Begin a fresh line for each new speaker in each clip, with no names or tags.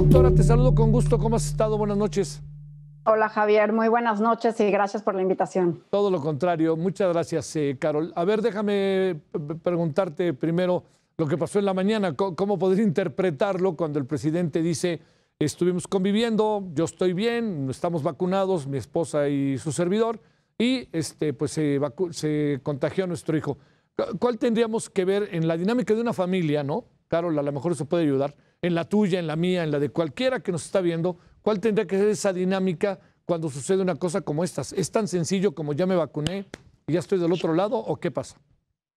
Doctora, te saludo con gusto. ¿Cómo has estado? Buenas noches. Hola Javier, muy buenas noches y gracias por la invitación.
Todo lo contrario, muchas gracias eh, Carol. A ver, déjame eh, preguntarte primero lo que pasó en la mañana, cómo poder interpretarlo cuando el presidente dice, estuvimos conviviendo, yo estoy bien, estamos vacunados, mi esposa y su servidor, y este, pues se, contagió a nuestro hijo. ¿Cuál tendríamos que ver en la dinámica de una familia, no? Carol, a lo mejor eso puede ayudar en la tuya, en la mía, en la de cualquiera que nos está viendo, cuál tendría que ser esa dinámica cuando sucede una cosa como estas. ¿Es tan sencillo como ya me vacuné y ya estoy del otro lado o qué pasa?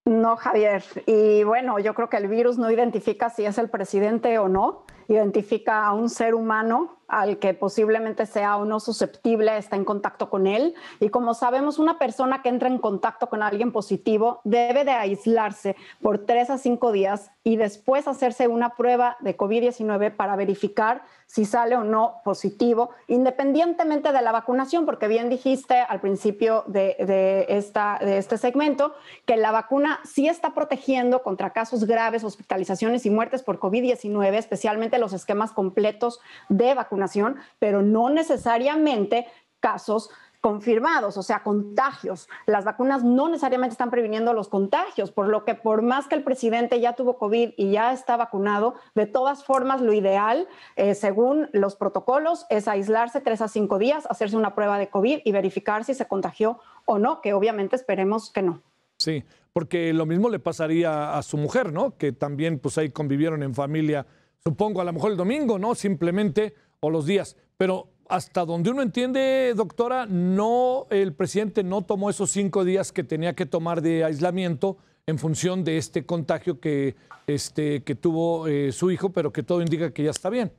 No, Javier. Y bueno, yo creo que el virus no identifica si es el presidente o no, identifica a un ser humano al que posiblemente sea o no susceptible está en contacto con él. Y como sabemos, una persona que entra en contacto con alguien positivo debe de aislarse por tres a cinco días y después hacerse una prueba de COVID-19 para verificar si sale o no positivo, independientemente de la vacunación, porque bien dijiste al principio de, esta, de este segmento que la vacuna sí está protegiendo contra casos graves, hospitalizaciones y muertes por COVID-19, especialmente los esquemas completos de vacunación vacunación, pero no necesariamente casos confirmados, o sea, contagios. Las vacunas no necesariamente están previniendo los contagios, por lo que por más que el presidente ya tuvo COVID y ya está vacunado, de todas formas lo ideal, eh, según los protocolos, es aislarse tres a cinco días, hacerse una prueba de COVID y verificar si se contagió o no, que obviamente esperemos que no.
Sí, porque lo mismo le pasaría a su mujer, ¿no? Que también pues ahí convivieron en familia, supongo, a lo mejor el domingo, ¿no? Simplemente o los días. Pero hasta donde uno entiende, doctora, no, el presidente no tomó esos cinco días que tenía que tomar de aislamiento en función de este contagio que, este, que tuvo eh, su hijo, pero que todo indica que ya está bien.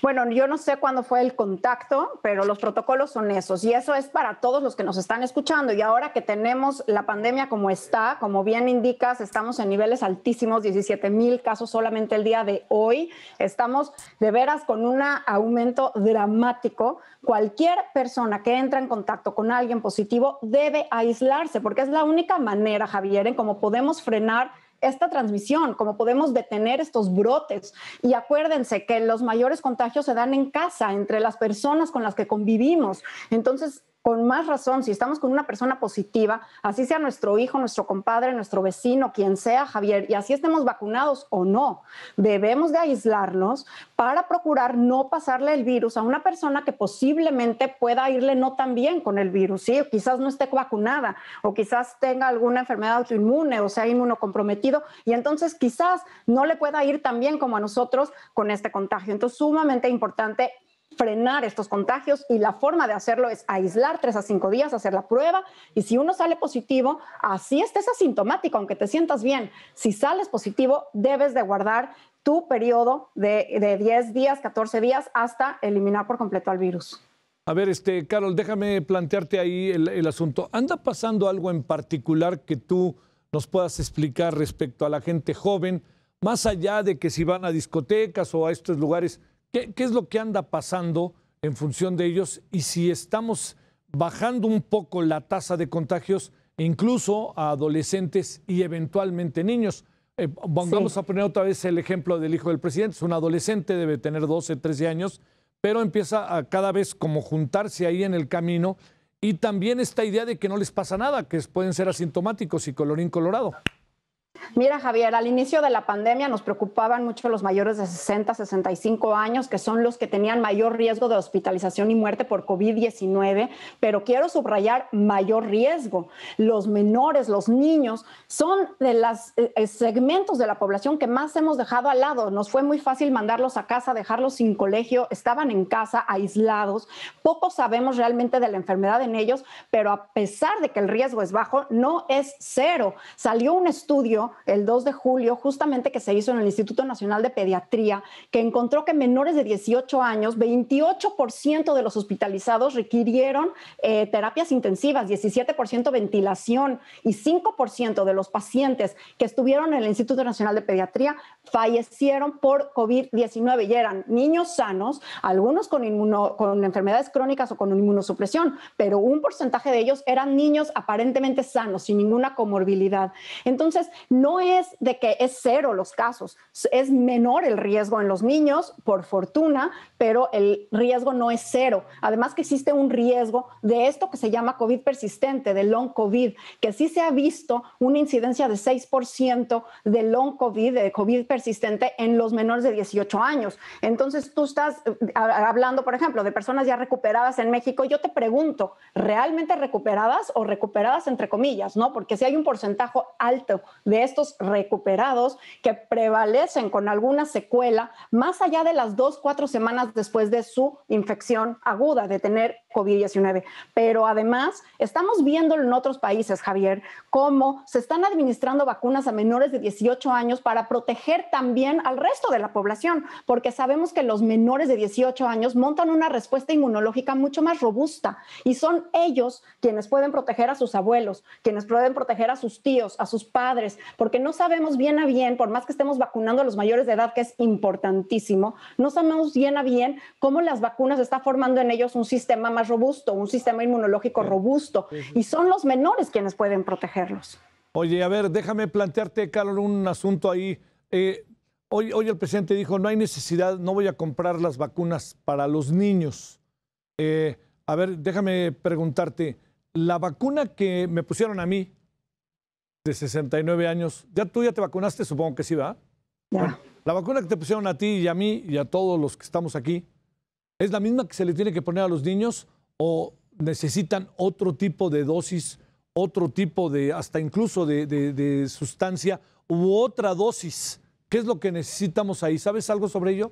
Bueno, yo no sé cuándo fue el contacto, pero los protocolos son esos y eso es para todos los que nos están escuchando. Y ahora que tenemos la pandemia como está, como bien indicas, estamos en niveles altísimos, 17 mil casos solamente el día de hoy. Estamos de veras con un aumento dramático. Cualquier persona que entra en contacto con alguien positivo debe aislarse porque es la única manera, Javier, en cómo podemos frenar esta transmisión, cómo podemos detener estos brotes. Y acuérdense que los mayores contagios se dan en casa, entre las personas con las que convivimos. Entonces, con más razón, si estamos con una persona positiva, así sea nuestro hijo, nuestro compadre, nuestro vecino, quien sea, Javier, y así estemos vacunados o no, debemos de aislarnos para procurar no pasarle el virus a una persona que posiblemente pueda irle no tan bien con el virus, ¿sí? quizás no esté vacunada o quizás tenga alguna enfermedad autoinmune o sea inmunocomprometido y entonces quizás no le pueda ir tan bien como a nosotros con este contagio. Entonces, sumamente importante frenar estos contagios y la forma de hacerlo es aislar tres a cinco días, hacer la prueba y si uno sale positivo, así estés asintomático, aunque te sientas bien, si sales positivo, debes de guardar tu periodo de, de 10 días, 14 días, hasta eliminar por completo al virus.
A ver, este, Carol, déjame plantearte ahí el, asunto. ¿Anda pasando algo en particular que tú nos puedas explicar respecto a la gente joven, más allá de que si van a discotecas o a estos lugares ¿Qué, es lo que anda pasando en función de ellos? Y si estamos bajando un poco la tasa de contagios, incluso a adolescentes y eventualmente niños. Eh, vamos a poner otra vez el ejemplo del hijo del presidente. Es un adolescente, debe tener 12, 13 años, pero empieza a cada vez como juntarse ahí en el camino. Y también esta idea de que no les pasa nada, que pueden ser asintomáticos y colorín colorado.
Mira, Javier, al inicio de la pandemia nos preocupaban mucho los mayores de 60, 65 años, que son los que tenían mayor riesgo de hospitalización y muerte por COVID-19, pero quiero subrayar mayor riesgo. Los menores, los niños, son de los eh, segmentos de la población que más hemos dejado al lado. Nos fue muy fácil mandarlos a casa, dejarlos sin colegio, estaban en casa, aislados. Poco sabemos realmente de la enfermedad en ellos, pero a pesar de que el riesgo es bajo, no es cero. Salió un estudio el 2 de julio, justamente que se hizo en el Instituto Nacional de Pediatría, que encontró que menores de 18 años, 28% de los hospitalizados requirieron eh, terapias intensivas, 17% ventilación y 5% de los pacientes que estuvieron en el Instituto Nacional de Pediatría fallecieron por COVID-19 y eran niños sanos, algunos con, con enfermedades crónicas o con inmunosupresión, pero un porcentaje de ellos eran niños aparentemente sanos, sin ninguna comorbilidad. Entonces, no es de que es cero los casos, es menor el riesgo en los niños, por fortuna, pero el riesgo no es cero. Además que existe un riesgo de esto que se llama COVID persistente, de long COVID, que sí se ha visto una incidencia de 6% de long COVID, de COVID persistente en los menores de 18 años. Entonces tú estás eh, hablando, por ejemplo, de personas ya recuperadas en México, yo te pregunto, ¿realmente recuperadas o recuperadas entre comillas? ¿No? Porque si hay un porcentaje alto de estos recuperados que prevalecen con alguna secuela más allá de las dos, cuatro semanas después de su infección aguda, de tener COVID-19. Pero además, estamos viendo en otros países, Javier, cómo se están administrando vacunas a menores de 18 años para proteger también al resto de la población, porque sabemos que los menores de 18 años montan una respuesta inmunológica mucho más robusta y son ellos quienes pueden proteger a sus abuelos, quienes pueden proteger a sus tíos, a sus padres, porque no sabemos bien a bien, por más que estemos vacunando a los mayores de edad, que es importantísimo, no sabemos bien a bien cómo las vacunas está formando en ellos un sistema más robusto, un sistema inmunológico robusto, y son los menores quienes pueden protegerlos.
Oye, a ver, déjame plantearte, Carlos, un asunto ahí. Eh, hoy, hoy el presidente dijo, no hay necesidad, no voy a comprar las vacunas para los niños. Eh, a ver, déjame preguntarte, la vacuna que me pusieron a mí, de 69 años, ¿ya tú ya te vacunaste? Supongo que sí, ¿verdad? la vacuna que te pusieron a ti y a mí y a todos los que estamos aquí, ¿Es la misma que se le tiene que poner a los niños o necesitan otro tipo de dosis, otro tipo de, hasta incluso de, sustancia u otra dosis? ¿Qué es lo que necesitamos ahí? ¿Sabes algo sobre ello?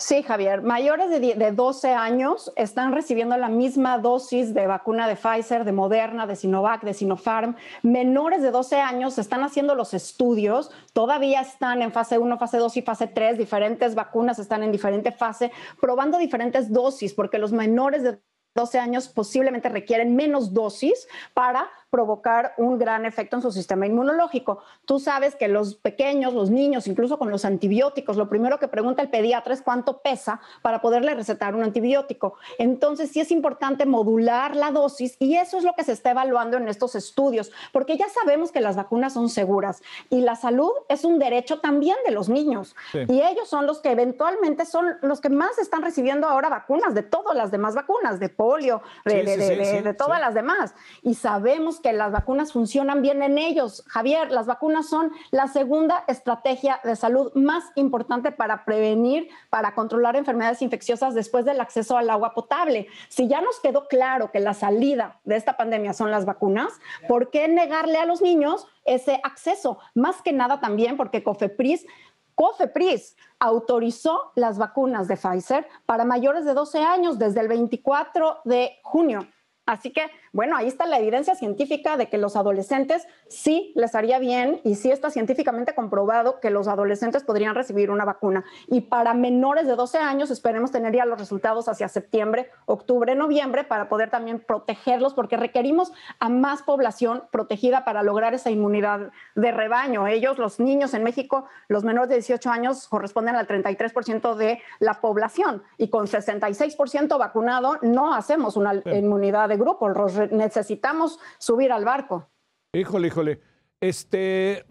Sí, Javier, mayores de, de 12 años están recibiendo la misma dosis de vacuna de Pfizer, de Moderna, de Sinovac, de Sinopharm. Menores de 12 años están haciendo los estudios, todavía están en fase 1, fase 2 y fase 3, diferentes vacunas están en diferente fase, probando diferentes dosis, porque los menores de 12 años posiblemente requieren menos dosis para provocar un gran efecto en su sistema inmunológico. Tú sabes que los pequeños, los niños, incluso con los antibióticos, lo primero que pregunta el pediatra es cuánto pesa para poderle recetar un antibiótico. Entonces sí es importante modular la dosis y eso es lo que se está evaluando en estos estudios, porque ya sabemos que las vacunas son seguras y la salud es un derecho también de los niños y ellos son los que eventualmente son los que más están recibiendo ahora vacunas de todas las demás vacunas, de polio, de, de todas las demás. Y sabemos que las vacunas funcionan bien en ellos. Javier, las vacunas son la segunda estrategia de salud más importante para prevenir, para controlar enfermedades infecciosas después del acceso al agua potable. Si ya nos quedó claro que la salida de esta pandemia son las vacunas, ¿por qué negarle a los niños ese acceso? Más que nada también porque COFEPRIS COFEPRIS autorizó las vacunas de Pfizer para mayores de 12 años desde el 24 de junio. Así que bueno, ahí está la evidencia científica de que los adolescentes sí les haría bien y sí está científicamente comprobado que los adolescentes podrían recibir una vacuna. Y para menores de 12 años esperemos tener ya los resultados hacia septiembre, octubre, noviembre para poder también protegerlos porque requerimos a más población protegida para lograr esa inmunidad de rebaño. Ellos, los niños en México, los menores de 18 años corresponden al 33% de la población y con 66% vacunado no hacemos una inmunidad de grupo. Los necesitamos subir al barco.
Híjole, híjole. Este,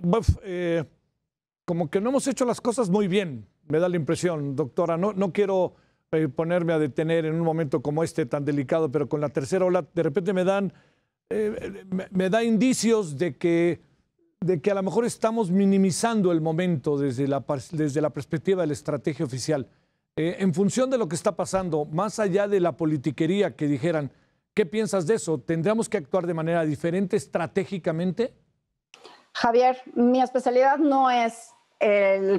eh, como que no hemos hecho las cosas muy bien, me da la impresión, doctora. No, no quiero eh, ponerme a detener en un momento como este tan delicado, pero con la tercera ola de repente me dan, eh, me, da indicios de que, de que a lo mejor estamos minimizando el momento desde la, desde la perspectiva de la estrategia oficial. en función de lo que está pasando, más allá de la politiquería que dijeran, ¿Qué piensas de eso? ¿Tendríamos que actuar de manera diferente estratégicamente? Javier,
mi especialidad no es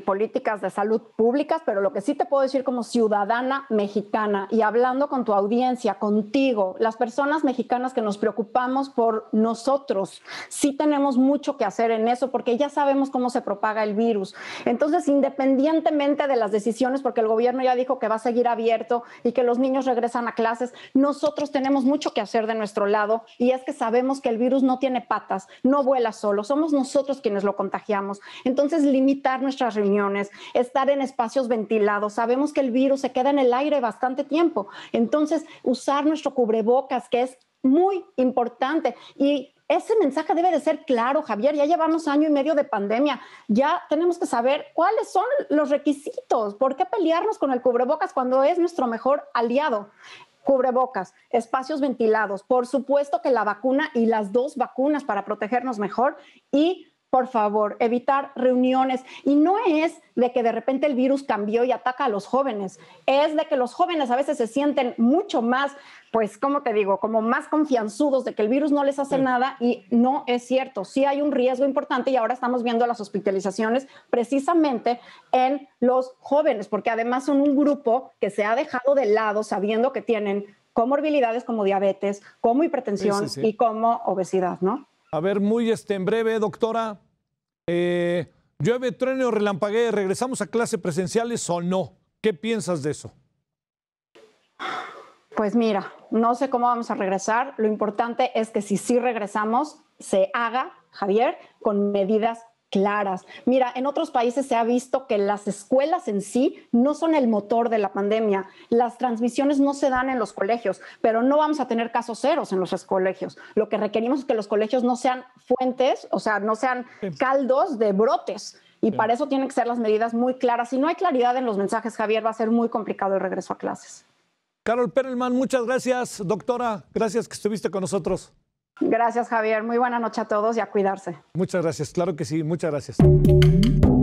políticas de salud públicas, pero lo que sí te puedo decir como ciudadana mexicana y hablando con tu audiencia, contigo, las personas mexicanas que nos preocupamos por nosotros, sí tenemos mucho que hacer en eso porque ya sabemos cómo se propaga el virus. Entonces, independientemente de las decisiones, porque el gobierno ya dijo que va a seguir abierto y que los niños regresan a clases, nosotros tenemos mucho que hacer de nuestro lado y es que sabemos que el virus no tiene patas, no vuela solo, somos nosotros quienes lo contagiamos. Entonces, limita nuestras reuniones, estar en espacios ventilados. Sabemos que el virus se queda en el aire bastante tiempo. Entonces, usar nuestro cubrebocas, que es muy importante. Y ese mensaje debe de ser claro, Javier. Ya llevamos año y medio de pandemia. Ya tenemos que saber cuáles son los requisitos. ¿Por qué pelearnos con el cubrebocas cuando es nuestro mejor aliado? Cubrebocas, espacios ventilados, por supuesto que la vacuna y las dos vacunas para protegernos mejor y por favor, evitar reuniones. Y no es de que de repente el virus cambió y ataca a los jóvenes, es de que los jóvenes a veces se sienten mucho más, pues, ¿cómo te digo? Como más confianzudos de que el virus no les hace nada y no es cierto. Sí hay un riesgo importante y ahora estamos viendo las hospitalizaciones precisamente en los jóvenes, porque además son un grupo que se ha dejado de lado sabiendo que tienen comorbilidades como diabetes, como hipertensión y como obesidad, ¿no?
A ver, muy este, en breve, doctora. Eh, ¿Llueve, truene o relampaguee? ¿Regresamos a clases presenciales o no? ¿Qué piensas de eso?
Pues mira, no sé cómo vamos a regresar. Lo importante es que si sí regresamos, se haga, Javier, con medidas claras. Mira, en otros países se ha visto que las escuelas en sí no son el motor de la pandemia. Las transmisiones no se dan en los colegios, pero no vamos a tener casos ceros en los colegios. Lo que requerimos es que los colegios no sean fuentes, o sea, no sean caldos de brotes. Y para eso tienen que ser las medidas muy claras. Si no hay claridad en los mensajes, Javier, va a ser muy complicado el regreso a clases.
Carol Perelman, muchas gracias, doctora. Gracias que estuviste con nosotros.
Gracias, Javier. Muy buena noche a todos y a cuidarse.
Muchas gracias, claro que sí, muchas gracias.